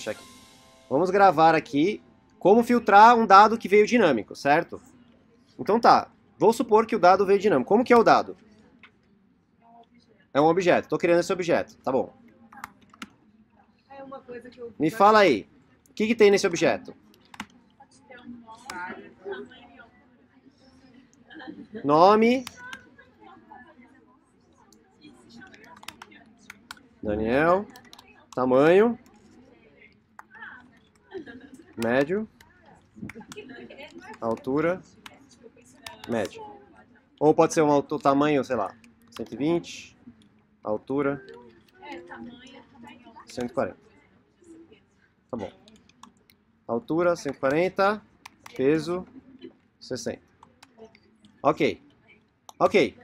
deixar aqui. Vamos gravar aqui como filtrar um dado que veio dinâmico, certo? Então tá, vou supor que o dado veio dinâmico. Como que é o dado? É um objeto, Estou criando esse objeto, tá bom. Me fala aí, o que, que tem nesse objeto? Nome. Daniel. Tamanho médio, altura, médio. Ou pode ser um o tamanho, sei lá, 120, altura, 140. Tá bom. Altura, 140, peso, 60. Ok. Ok.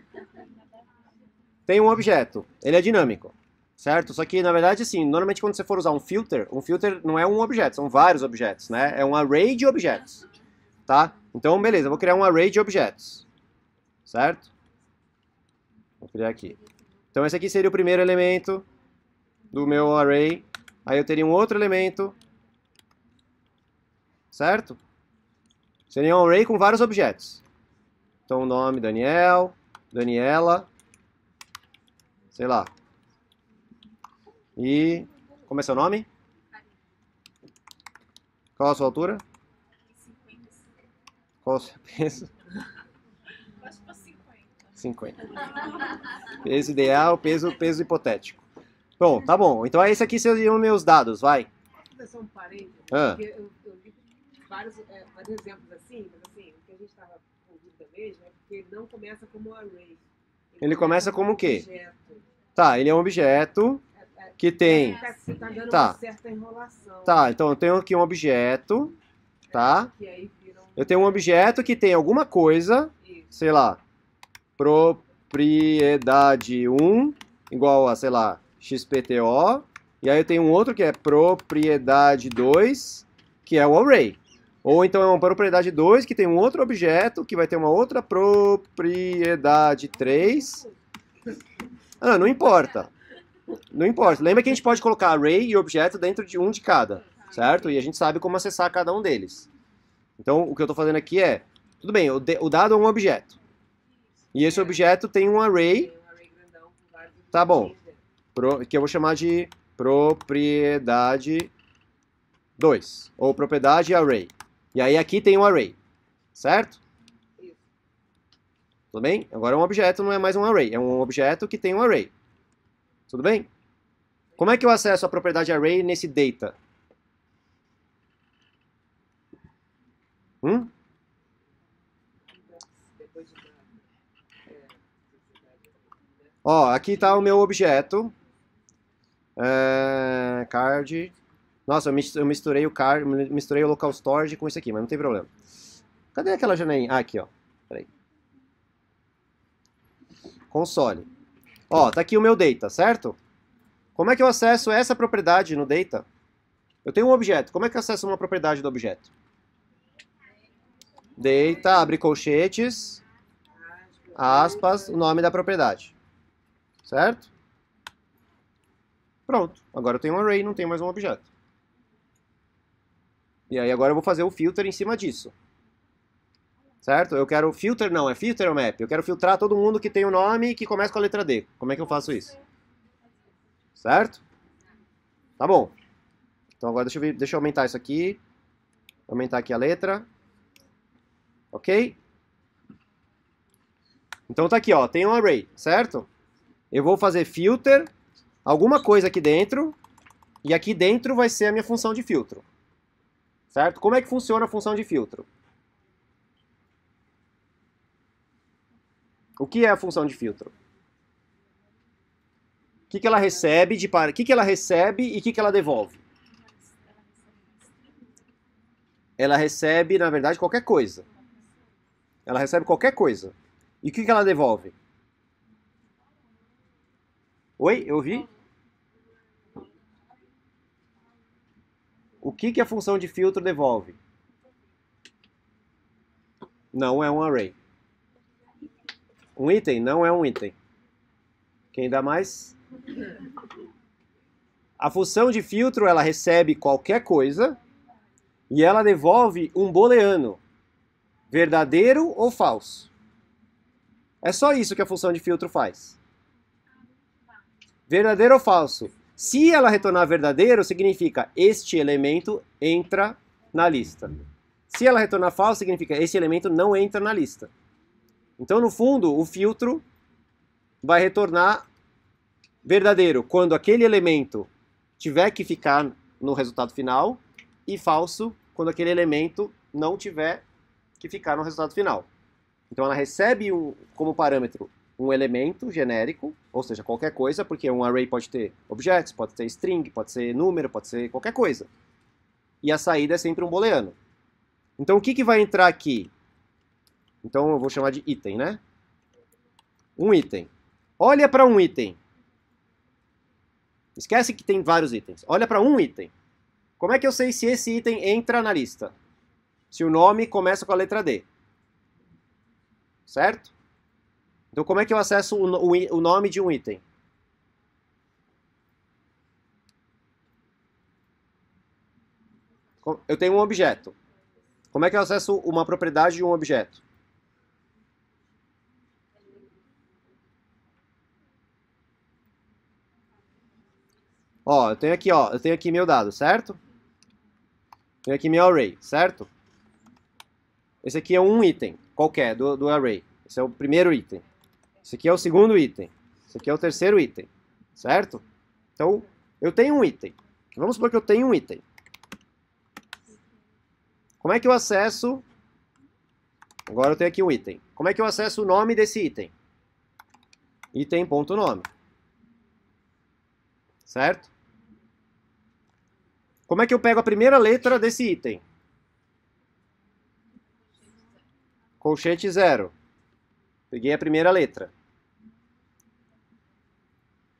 Tem um objeto, ele é dinâmico certo? Só que, na verdade, assim, normalmente quando você for usar um filter, um filter não é um objeto, são vários objetos, né? É um array de objetos, tá? Então, beleza, eu vou criar um array de objetos, certo? Vou criar aqui. Então, esse aqui seria o primeiro elemento do meu array. Aí eu teria um outro elemento, certo? Seria um array com vários objetos. Então, o nome Daniel, Daniela, sei lá, e como é seu nome? Qual a sua altura? 50. Qual o seu peso? Acho que 50. 50. Peso ideal, peso, peso hipotético. Bom, tá bom. Então é esse aqui seriam meus dados, vai. Só um parênteses, ah. eu, eu vi vários, é, vários exemplos assim, mas assim, o que a gente estava com dúvida mesmo é que ele não começa como array. Ele, ele começa, começa como o quê? Objeto. Tá, ele é um objeto que tem. É você tá dando tá. uma certa enrolação. Tá, então eu tenho aqui um objeto, tá? Eu tenho um objeto que tem alguma coisa, sei lá, propriedade 1 igual a, sei lá, XPTO. E aí eu tenho um outro que é propriedade 2, que é o array. Ou então é uma propriedade 2 que tem um outro objeto que vai ter uma outra propriedade 3. Ah, não importa. Não importa. Lembra que a gente pode colocar array e objeto dentro de um de cada, certo? E a gente sabe como acessar cada um deles. Então, o que eu estou fazendo aqui é, tudo bem, o, de, o dado é um objeto. E esse objeto tem um array, tá bom, pro, que eu vou chamar de propriedade 2, ou propriedade array. E aí aqui tem um array, certo? Tudo bem? Agora é um objeto, não é mais um array, é um objeto que tem um array. Tudo bem? Como é que eu acesso a propriedade array nesse data? Hum? Ó, aqui está o meu objeto. É, card. Nossa, eu misturei o card, misturei o local storage com isso aqui, mas não tem problema. Cadê aquela janelinha? Ah, aqui, ó. Peraí. Console. Ó, tá aqui o meu data, certo? Como é que eu acesso essa propriedade no data? Eu tenho um objeto. Como é que eu acesso uma propriedade do objeto? Data, abre colchetes, aspas, o nome da propriedade. Certo? Pronto. Agora eu tenho um array, não tenho mais um objeto. E aí agora eu vou fazer o filter em cima disso certo? Eu quero filter, não, é filter ou map? Eu quero filtrar todo mundo que tem o um nome e que começa com a letra D. Como é que eu faço isso? Certo? Tá bom. Então agora deixa eu, deixa eu aumentar isso aqui. Aumentar aqui a letra. Ok? Então tá aqui, ó, tem um array, certo? Eu vou fazer filter, alguma coisa aqui dentro, e aqui dentro vai ser a minha função de filtro. Certo? Como é que funciona a função de filtro? O que é a função de filtro? O que, que ela recebe de par... o que, que ela recebe e o que, que ela devolve? Ela recebe, na verdade, qualquer coisa. Ela recebe qualquer coisa. E o que, que ela devolve? Oi, eu vi? O que, que a função de filtro devolve? Não é um array. Um item não é um item. Quem dá mais? A função de filtro ela recebe qualquer coisa e ela devolve um booleano, verdadeiro ou falso. É só isso que a função de filtro faz. Verdadeiro ou falso? Se ela retornar verdadeiro, significa este elemento entra na lista. Se ela retornar falso, significa esse elemento não entra na lista. Então, no fundo, o filtro vai retornar verdadeiro quando aquele elemento tiver que ficar no resultado final e falso quando aquele elemento não tiver que ficar no resultado final. Então ela recebe um, como parâmetro um elemento genérico, ou seja, qualquer coisa, porque um array pode ter objetos, pode ter string, pode ser número, pode ser qualquer coisa. E a saída é sempre um booleano. Então o que, que vai entrar aqui? Então eu vou chamar de item, né? Um item. Olha para um item. Esquece que tem vários itens. Olha para um item. Como é que eu sei se esse item entra na lista? Se o nome começa com a letra D. Certo? Então como é que eu acesso o, nome de um item? Eu tenho um objeto. Como é que eu acesso uma propriedade de um objeto? Ó, eu tenho aqui, ó, eu tenho aqui meu dado, certo? Tenho aqui meu array, certo? Esse aqui é um item qualquer do, do array. Esse é o primeiro item. Esse aqui é o segundo item. Esse aqui é o terceiro item, certo? Então, eu tenho um item. Vamos supor que eu tenho um item. Como é que eu acesso... Agora eu tenho aqui um item. Como é que eu acesso o nome desse item? Item.nome. Certo? Como é que eu pego a primeira letra desse item? Colchete zero. Peguei a primeira letra.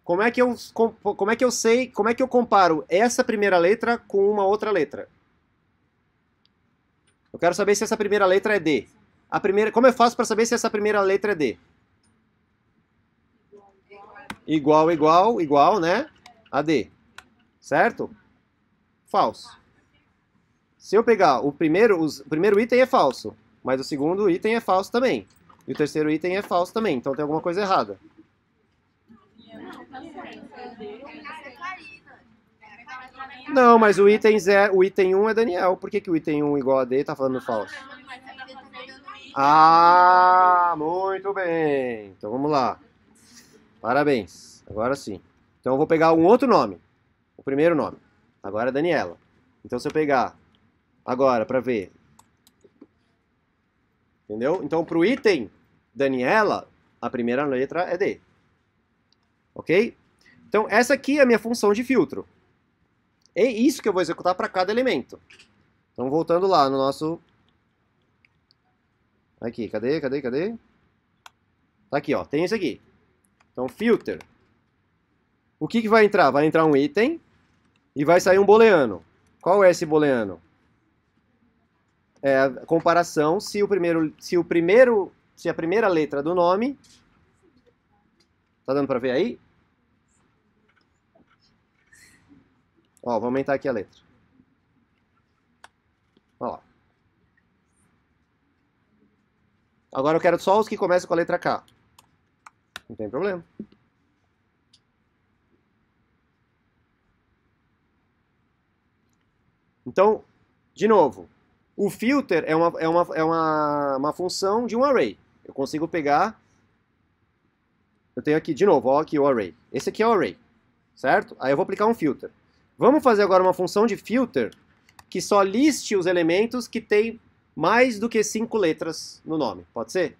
Como é que eu como é que eu sei, como é que eu comparo essa primeira letra com uma outra letra? Eu quero saber se essa primeira letra é D. A primeira, como eu faço para saber se essa primeira letra é D? Igual, igual, igual, né? A D. Certo? falso. Se eu pegar o primeiro, os, o primeiro item é falso, mas o segundo item é falso também. E o terceiro item é falso também, então tem alguma coisa errada. Não, mas o item, zero, o item 1 é Daniel. Por que, que o item 1 igual a D tá falando falso? Ah, muito bem. Então vamos lá. Parabéns. Agora sim. Então eu vou pegar um outro nome. O primeiro nome. Agora é Daniela. Então, se eu pegar agora para ver... Entendeu? Então, para o item Daniela, a primeira letra é D. Ok? Então, essa aqui é a minha função de filtro. É isso que eu vou executar para cada elemento. Então, voltando lá no nosso... Aqui, cadê, cadê, cadê? Tá aqui, ó, tem isso aqui. Então, filter. O que, que vai entrar? Vai entrar um item, e vai sair um booleano. Qual é esse booleano? É a comparação se o primeiro, se o primeiro, se a primeira letra do nome Tá dando para ver aí? Ó, vou aumentar aqui a letra. Olha lá. Agora eu quero só os que começam com a letra K. Não tem problema. Então, de novo, o filter é uma, é uma, é uma, uma função de um array. Eu consigo pegar... Eu tenho aqui, de novo, ó, aqui o array. Esse aqui é o array, certo? Aí eu vou aplicar um filter. Vamos fazer agora uma função de filter que só liste os elementos que tem mais do que cinco letras no nome. Pode ser?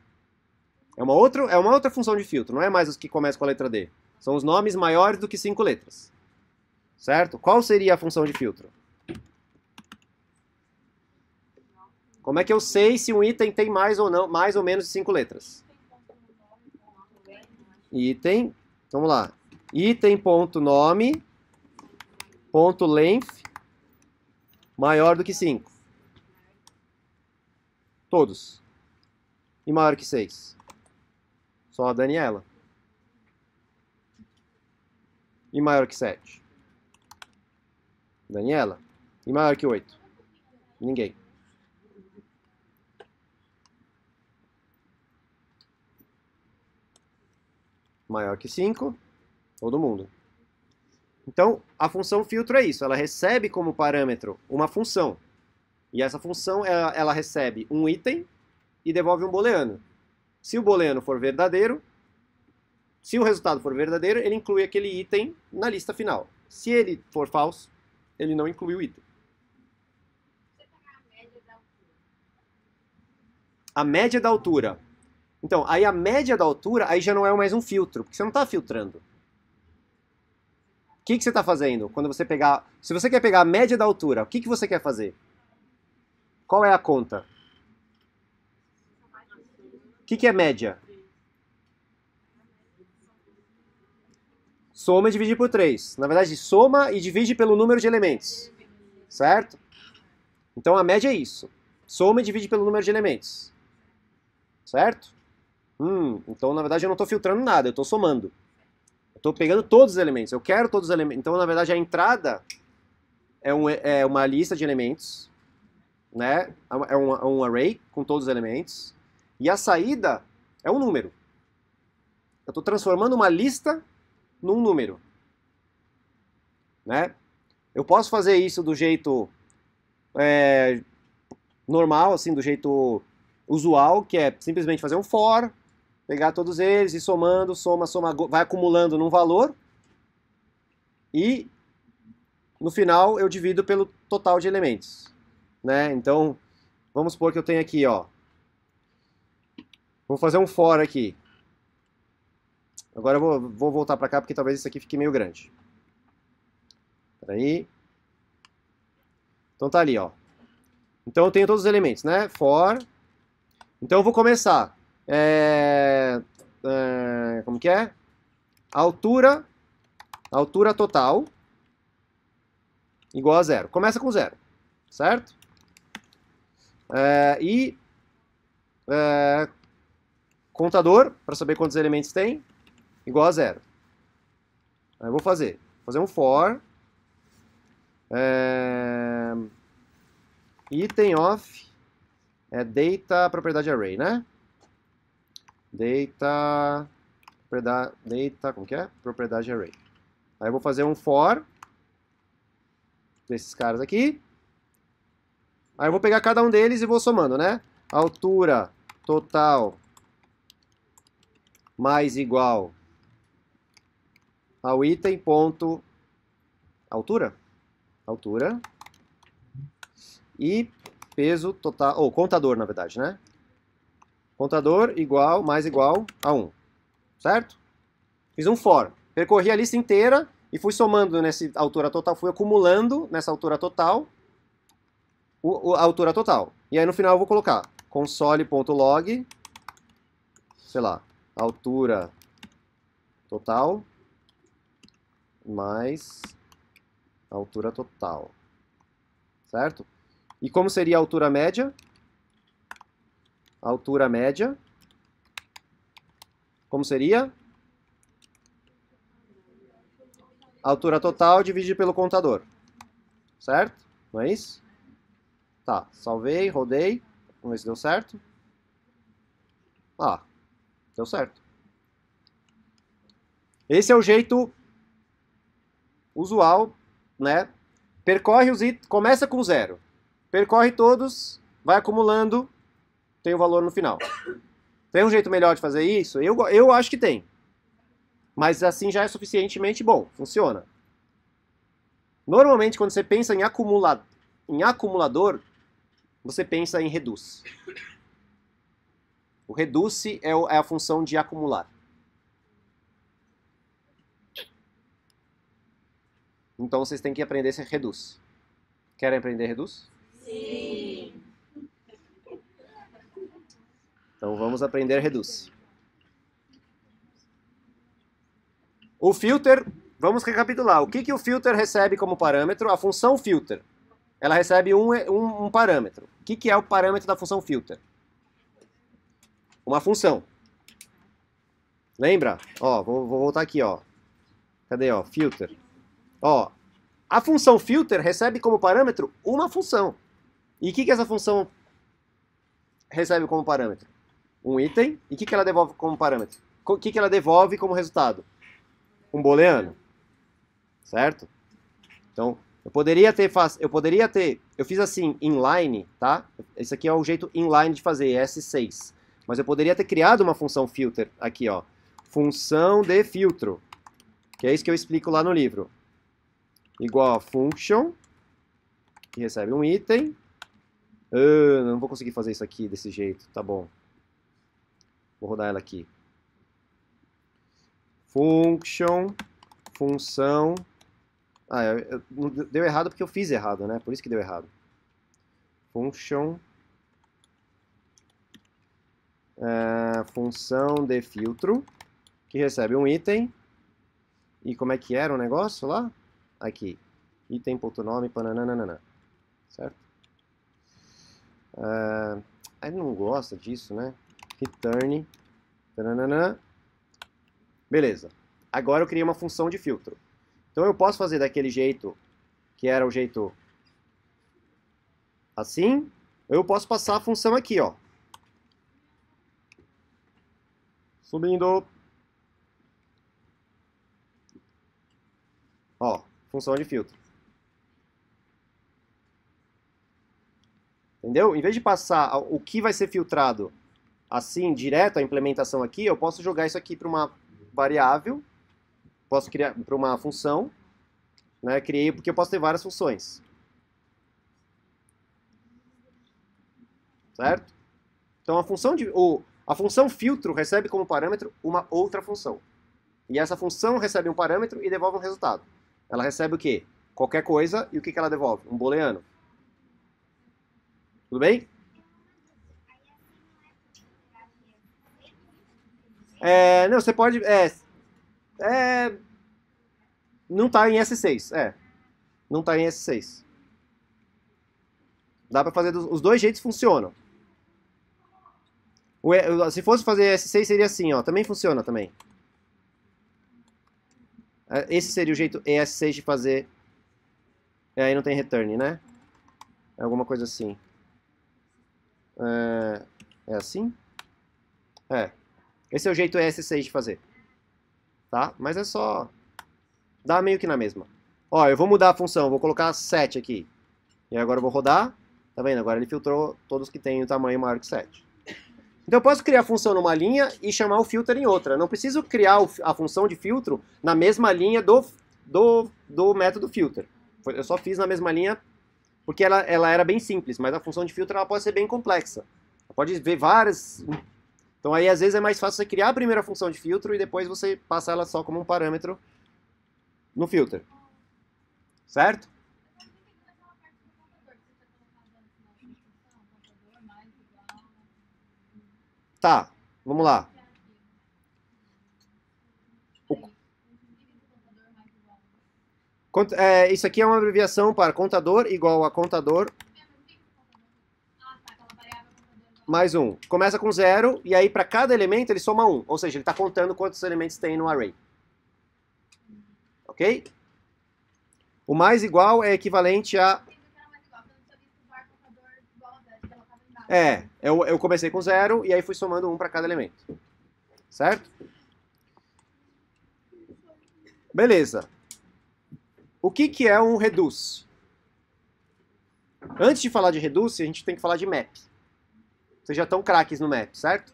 É uma, outra, é uma outra função de filtro, não é mais os que começam com a letra D. São os nomes maiores do que cinco letras. Certo? Qual seria a função de filtro? Como é que eu sei se um item tem mais ou não, mais ou menos de cinco letras? Item, vamos lá. Item ponto nome ponto length maior do que 5. Todos. E maior que 6. Só a Daniela. E maior que 7. Daniela. E maior que 8. Ninguém. maior que 5, todo mundo. Então, a função filtro é isso, ela recebe como parâmetro uma função. E essa função, ela, ela recebe um item e devolve um booleano. Se o booleano for verdadeiro, se o resultado for verdadeiro, ele inclui aquele item na lista final. Se ele for falso, ele não inclui o item. A média da altura. Então, aí a média da altura, aí já não é mais um filtro, porque você não está filtrando. O que, que você está fazendo quando você pegar... Se você quer pegar a média da altura, o que, que você quer fazer? Qual é a conta? O que, que é média? Soma e divide por 3. Na verdade, soma e divide pelo número de elementos. Certo? Então a média é isso. Soma e divide pelo número de elementos. Certo? Hum, então na verdade eu não estou filtrando nada, eu estou somando. Estou pegando todos os elementos, eu quero todos os elementos. Então na verdade a entrada é, um, é uma lista de elementos, né? é um, é um array com todos os elementos, e a saída é um número. Eu estou transformando uma lista num número. Né? Eu posso fazer isso do jeito é, normal, assim, do jeito usual, que é simplesmente fazer um for, pegar todos eles e somando, soma, soma, vai acumulando num valor. E no final eu divido pelo total de elementos. Né? Então, vamos supor que eu tenho aqui, ó. Vou fazer um for aqui. Agora eu vou, vou voltar para cá porque talvez isso aqui fique meio grande. Peraí. Então tá ali, ó. Então eu tenho todos os elementos, né? For. Então eu vou começar é, é, como que é? Altura, altura total igual a zero. Começa com zero, certo? É, e é, contador, para saber quantos elementos tem, igual a zero. Aí eu vou fazer, vou fazer um for é, item of é data propriedade array, né? data, data, como que é? Propriedade array. Aí eu vou fazer um for desses caras aqui. Aí eu vou pegar cada um deles e vou somando, né? Altura total mais igual ao item ponto altura, altura e peso total, ou contador, na verdade, né? Contador igual, mais igual a 1. Certo? Fiz um for. Percorri a lista inteira e fui somando nessa altura total, fui acumulando nessa altura total o, o, a altura total. E aí no final eu vou colocar console.log, sei lá, altura total mais altura total, certo? E como seria a altura média? altura média, como seria? altura total dividido pelo contador, certo? Não é isso? Tá, salvei, rodei, vamos ver se deu certo. Ah, deu certo. Esse é o jeito usual, né? Percorre os itens, começa com zero. Percorre todos, vai acumulando tem o valor no final. Tem um jeito melhor de fazer isso? Eu, eu acho que tem. Mas assim já é suficientemente bom, funciona. Normalmente, quando você pensa em, acumula, em acumulador, você pensa em reduz. O reduce é, é a função de acumular. Então vocês têm que aprender esse reduz. Querem aprender reduz? Sim. Então vamos aprender reduce. O filter, vamos recapitular. O que, que o filter recebe como parâmetro? A função filter. Ela recebe um, um, um parâmetro. O que, que é o parâmetro da função filter? Uma função. Lembra? Ó, vou, vou voltar aqui, ó. Cadê, ó? Filter. Ó, a função filter recebe como parâmetro uma função. E o que, que essa função recebe como parâmetro? um item, e o que, que ela devolve como parâmetro? O que, que ela devolve como resultado? Um booleano, certo? Então, eu poderia ter, faz, eu poderia ter, eu fiz assim, inline, tá? Esse aqui é o jeito inline de fazer, é S6. Mas eu poderia ter criado uma função filter aqui, ó. Função de filtro, que é isso que eu explico lá no livro. Igual a function, que recebe um item. Uh, não vou conseguir fazer isso aqui desse jeito, tá bom. Vou rodar ela aqui. Function, função. Ah, eu, eu, deu errado porque eu fiz errado, né? Por isso que deu errado. Function. É, função de filtro, que recebe um item. E como é que era o negócio lá? Aqui. Item.nome, Certo? é, ele não gosta disso, né? return, taranana. beleza. Agora eu criei uma função de filtro. Então eu posso fazer daquele jeito, que era o jeito assim, eu posso passar a função aqui, ó. Subindo. Ó, função de filtro. Entendeu? Em vez de passar o que vai ser filtrado assim, direto, a implementação aqui, eu posso jogar isso aqui para uma variável, posso criar para uma função, né? Criei porque eu posso ter várias funções. Certo? Então a função de o, a função filtro recebe como parâmetro uma outra função. E essa função recebe um parâmetro e devolve um resultado. Ela recebe o quê? Qualquer coisa e o que que ela devolve? Um booleano. Tudo bem? É, não, você pode. É, é, não tá em S6, é. Não tá em S6. Dá pra fazer. os dois jeitos funcionam. O, se fosse fazer S6, seria assim, ó. Também funciona também. É, esse seria o jeito ES6 de fazer. E aí não tem return, né? É alguma coisa assim. É, é assim? É. Esse é o jeito ES6 de fazer. Tá? Mas é só... Dá meio que na mesma. Ó, eu vou mudar a função, vou colocar 7 aqui. E agora eu vou rodar. Tá vendo? Agora ele filtrou todos que têm o tamanho maior que 7. Então eu posso criar a função numa linha e chamar o filter em outra. Eu não preciso criar a função de filtro na mesma linha do, do, do método filter. Eu só fiz na mesma linha porque ela, ela era bem simples, mas a função de filtro ela pode ser bem complexa. pode ver várias então aí às vezes é mais fácil você criar a primeira função de filtro e depois você passar ela só como um parâmetro no filter. Certo? Tá, vamos lá. É, isso aqui é uma abreviação para contador igual a contador mais um. Começa com zero, e aí para cada elemento ele soma um. Ou seja, ele está contando quantos elementos tem no array. Ok? O mais igual é equivalente a... É, eu, eu comecei com zero, e aí fui somando um para cada elemento. Certo? Beleza. O que, que é um reduce? Antes de falar de reduce, a gente tem que falar de map. Vocês já estão craques no map, certo?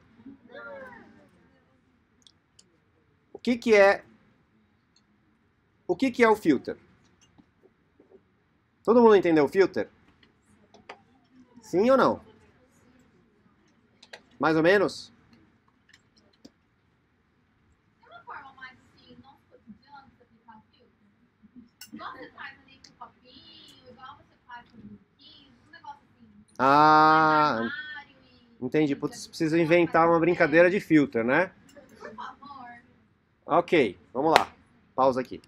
O que, que é o que, que é o filter? Todo mundo entendeu o filter? Sim ou não? Mais ou menos? Ah, Entendi. Putz, preciso inventar uma brincadeira de filter, né? Ok, vamos lá. Pausa aqui.